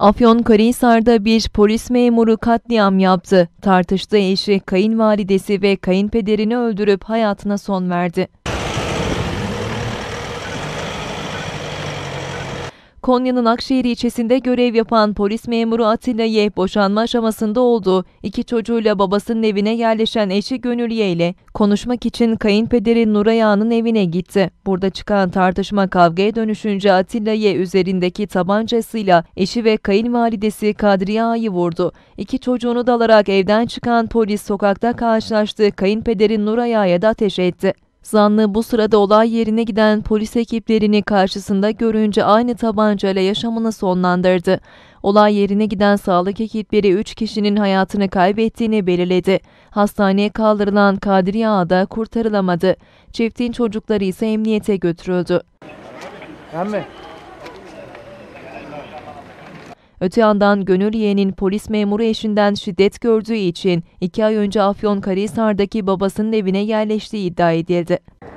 Afyonkarahisar'da bir polis memuru katliam yaptı. Tartıştığı eşi kayınvalidesi ve kayınpederini öldürüp hayatına son verdi. Konya'nın Akşehir ilçesinde görev yapan polis memuru Atilla Ye boşanma aşamasında oldu, iki çocuğuyla babasının evine yerleşen eşi Gönülye ile konuşmak için kayınpederi Nuray Ağa'nın evine gitti. Burada çıkan tartışma kavgaya dönüşünce Atilla Ye üzerindeki tabancasıyla eşi ve kayınvalidesi Kadriye Ağa'yı vurdu. İki çocuğunu dalarak evden çıkan polis sokakta karşılaştığı kayınpederi Nuray Ağa'ya da ateş etti. Zanlı bu sırada olay yerine giden polis ekiplerini karşısında görünce aynı tabancayla yaşamını sonlandırdı. Olay yerine giden sağlık ekipleri 3 kişinin hayatını kaybettiğini belirledi. Hastaneye kaldırılan Kadriye Ağa kurtarılamadı. Çiftin çocukları ise emniyete götürüldü. Emmi. Öte yandan Gönül Yeğen'in polis memuru eşinden şiddet gördüğü için iki ay önce Afyonkarahisar'daki babasının evine yerleştiği iddia edildi.